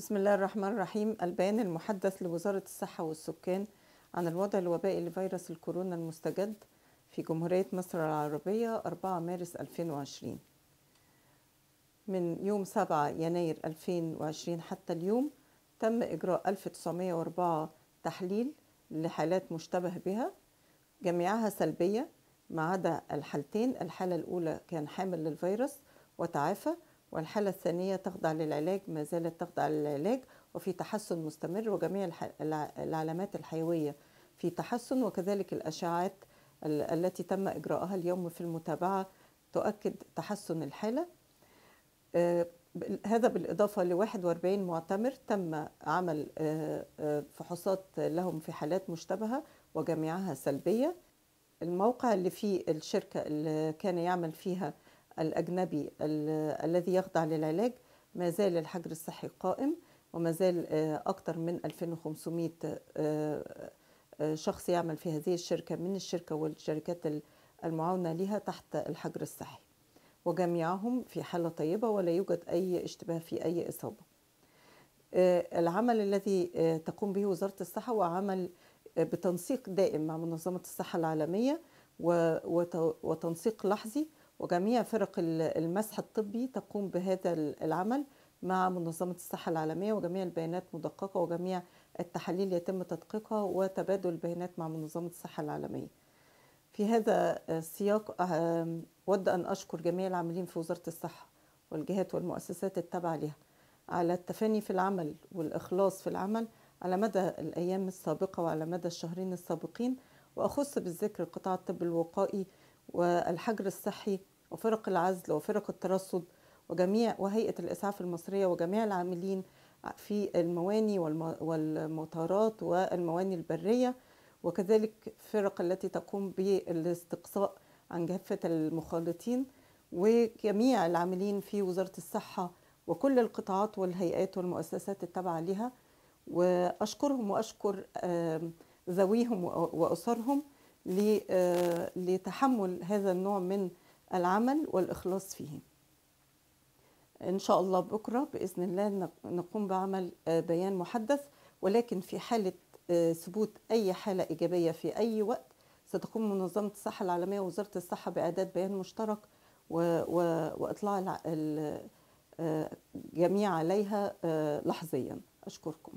بسم الله الرحمن الرحيم البيان المحدث لوزارة الصحة والسكان عن الوضع الوبائي لفيروس الكورونا المستجد في جمهورية مصر العربية 4 مارس 2020 من يوم 7 يناير 2020 حتى اليوم تم إجراء 1904 تحليل لحالات مشتبه بها جميعها سلبية ما عدا الحالتين الحالة الأولى كان حامل للفيروس وتعافى والحالة الثانية تخضع للعلاج ما زالت تخضع للعلاج وفي تحسن مستمر وجميع العلامات الحيوية في تحسن وكذلك الأشعات التي تم إجراءها اليوم في المتابعة تؤكد تحسن الحالة آه، هذا بالإضافة ل 41 معتمر تم عمل آه، آه، فحوصات لهم في حالات مشتبهة وجميعها سلبية الموقع اللي فيه الشركة اللي كان يعمل فيها الأجنبي الذي يخضع للعلاج ما زال الحجر الصحي قائم وما زال آه، أكثر من 2500 آه، آه، شخص يعمل في هذه الشركة من الشركة والشركات المعاونة لها تحت الحجر الصحي وجميعهم في حالة طيبة ولا يوجد أي اشتباه في أي إصابة العمل الذي تقوم به وزارة الصحة وعمل بتنسيق دائم مع منظمة الصحة العالمية وتنسيق لحظي وجميع فرق المسح الطبي تقوم بهذا العمل مع منظمة الصحة العالمية وجميع البيانات مدققة وجميع التحاليل يتم تدقيقها وتبادل البيانات مع منظمة الصحة العالمية في هذا السياق أود أن أشكر جميع العاملين في وزارة الصحة والجهات والمؤسسات التابعة لها على التفاني في العمل والإخلاص في العمل على مدى الأيام السابقة وعلى مدى الشهرين السابقين وأخص بالذكر قطاع الطب الوقائي والحجر الصحي وفرق العزل وفرق الترصد وجميع وهيئة الإسعاف المصرية وجميع العاملين في المواني والمطارات والمواني البرية وكذلك فرق التي تقوم بالاستقصاء عن جافة المخالطين وجميع العاملين في وزارة الصحة وكل القطاعات والهيئات والمؤسسات التابعة لها وأشكرهم وأشكر ذويهم وأسرهم آه، لتحمل هذا النوع من العمل والإخلاص فيه إن شاء الله بكرة بإذن الله نقوم بعمل آه، بيان محدث ولكن في حالة آه، ثبوت أي حالة إيجابية في أي وقت ستقوم منظمة الصحة العالمية ووزارة الصحة بإعداد بيان مشترك وإطلاع الجميع عليها لحظيا أشكركم